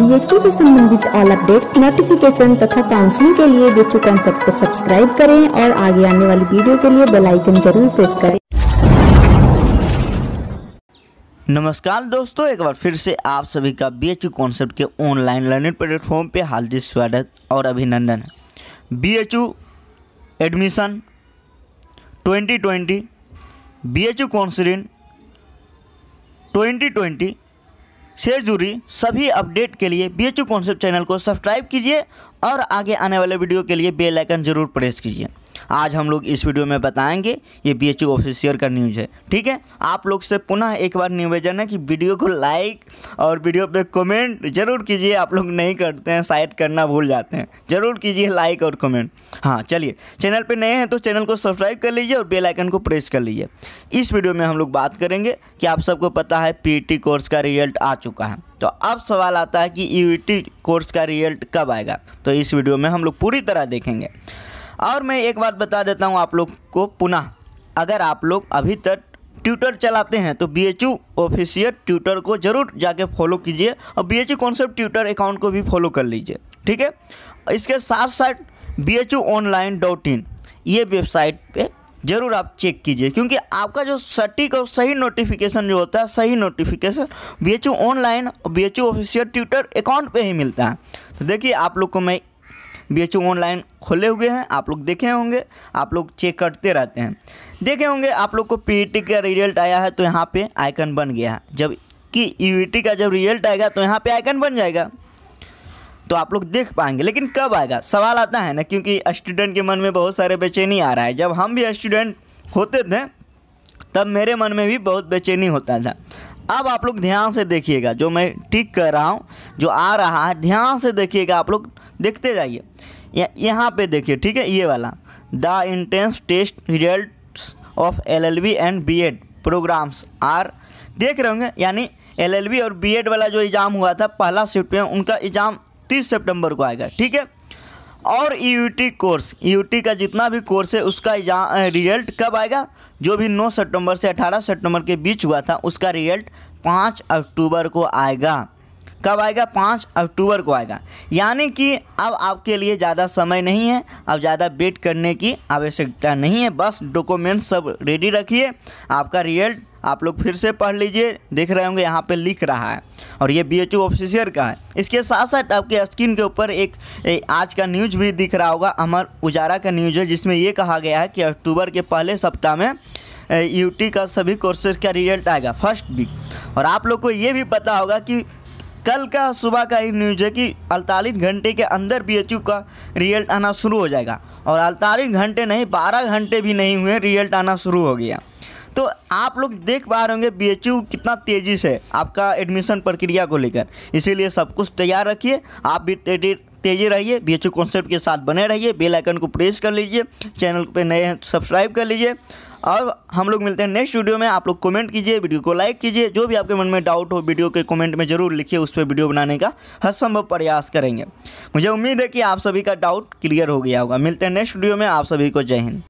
BHU से संबंधित all updates notification तथा काउंसलिंग के लिए बीएचयू कॉन्सेप्ट को सब्सक्राइब करें और आगे आने वाली वीडियो के लिए बेल आइकन जरूर प्रेस करें नमस्कार दोस्तों एक बार फिर से आप सभी का बी एच कॉन्सेप्ट के ऑनलाइन लर्निंग प्लेटफॉर्म पे हार्दिक स्वागत और अभिनंदन B H admission 2020 B H twenty 2020 से जुड़ी सभी अपडेट के लिए बी एच कॉन्सेप्ट चैनल को सब्सक्राइब कीजिए और आगे आने वाले वीडियो के लिए बेल आइकन जरूर प्रेस कीजिए आज हम लोग इस वीडियो में बताएंगे ये बी एच ऑफिसियर का न्यूज है ठीक है आप लोग से पुनः एक बार निवेदन है कि वीडियो को लाइक और वीडियो पे कमेंट जरूर कीजिए आप लोग नहीं करते हैं शायद करना भूल जाते हैं जरूर कीजिए लाइक और कमेंट हाँ चलिए चैनल पे नए हैं तो चैनल को सब्सक्राइब कर लीजिए और बेलाइकन को प्रेस कर लीजिए इस वीडियो में हम लोग बात करेंगे कि आप सबको पता है पी कोर्स e का रिजल्ट आ चुका है तो अब सवाल आता है कि यू e कोर्स e का रिजल्ट कब आएगा तो इस वीडियो में हम लोग पूरी तरह देखेंगे और मैं एक बात बता देता हूँ आप लोग को पुनः अगर आप लोग अभी तक ट्विटर चलाते हैं तो बी एच ऑफिशियल ट्विटर को जरूर जाके फॉलो कीजिए और B H concept Twitter account को भी फॉलो कर लीजिए ठीक है इसके साथ साथ B H online dot in ये वेबसाइट पे ज़रूर आप चेक कीजिए क्योंकि आपका जो सटीक और सही नोटिफिकेशन जो होता है सही नोटिफिकेशन बी एच ऑनलाइन और B H official Twitter account पे ही मिलता है तो देखिए आप लोग को मैं बी एच ऑनलाइन खोले हुए हैं आप लोग देखे होंगे आप लोग चेक करते रहते हैं देखे होंगे आप लोग को पी e का रिजल्ट आया है तो यहाँ पर आइकन बन गया है जब कि यू e e का जब रिजल्ट आएगा तो यहाँ पर आइकन बन जाएगा तो आप लोग देख पाएंगे लेकिन कब आएगा सवाल आता है ना क्योंकि स्टूडेंट के मन में बहुत सारे बेचैनी आ रहा है जब हम भी स्टूडेंट होते थे तब मेरे मन में भी बहुत बेचैनी होता था अब आप लोग ध्यान से देखिएगा जो मैं टिक कर रहा हूँ जो आ रहा है ध्यान से देखिएगा आप लोग देखते जाइए यहाँ पे देखिए ठीक है ये वाला the entrance test result of LLB and BEd programs are देख रहे होंगे यानी एलएलबी और बीएड वाला जो एग्ज़ाम हुआ था पहला शिफ्ट में उनका एग्ज़ाम तीस सेप्टेम्बर को आएगा ठीक है और ईयूटी कोर्स ईयूटी का जितना भी कोर्स है उसका रिजल्ट कब आएगा जो भी 9 सितंबर से 18 सितंबर के बीच हुआ था उसका रिजल्ट 5 अक्टूबर को आएगा कब आएगा पाँच अक्टूबर को आएगा यानी कि अब आपके लिए ज़्यादा समय नहीं है अब ज़्यादा वेट करने की आवश्यकता नहीं है बस डॉक्यूमेंट सब रेडी रखिए आपका रिजल्ट आप लोग फिर से पढ़ लीजिए देख रहे होंगे यहाँ पे लिख रहा है और ये बी एच ऑफिसियर का है इसके साथ साथ आपके स्क्रीन के ऊपर एक, एक आज का न्यूज भी दिख रहा होगा अमर उजाला का न्यूज है जिसमें ये कहा गया है कि अक्टूबर के पहले सप्ताह में यूटी का सभी कोर्सेज का रिजल्ट आएगा फर्स्ट वीक और आप लोग को ये भी पता होगा कि कल का सुबह का ही न्यूज है कि अड़तालीस घंटे के अंदर यू का रिजल्ट आना शुरू हो जाएगा और अड़तालीस घंटे नहीं बारह घंटे भी नहीं हुए रिजल्ट आना शुरू हो गया तो आप लोग देख पा रहे होंगे बी कितना तेज़ी से आपका एडमिशन प्रक्रिया को लेकर इसीलिए सब कुछ तैयार रखिए आप भी तेजी रहिए बी एच कॉन्सेप्ट के साथ बने रहिए बेल आइकन को प्रेस कर लीजिए चैनल पर नए हैं तो सब्सक्राइब कर लीजिए और हम लोग मिलते हैं नेक्स्ट वीडियो में आप लोग कमेंट कीजिए वीडियो को लाइक कीजिए जो भी आपके मन में डाउट हो वीडियो के कमेंट में जरूर लिखिए उस पर वीडियो बनाने का हर संभव प्रयास करेंगे मुझे उम्मीद है कि आप सभी का डाउट क्लियर हो गया होगा मिलते हैं नेक्स्ट वीडियो में आप सभी को जय हिंद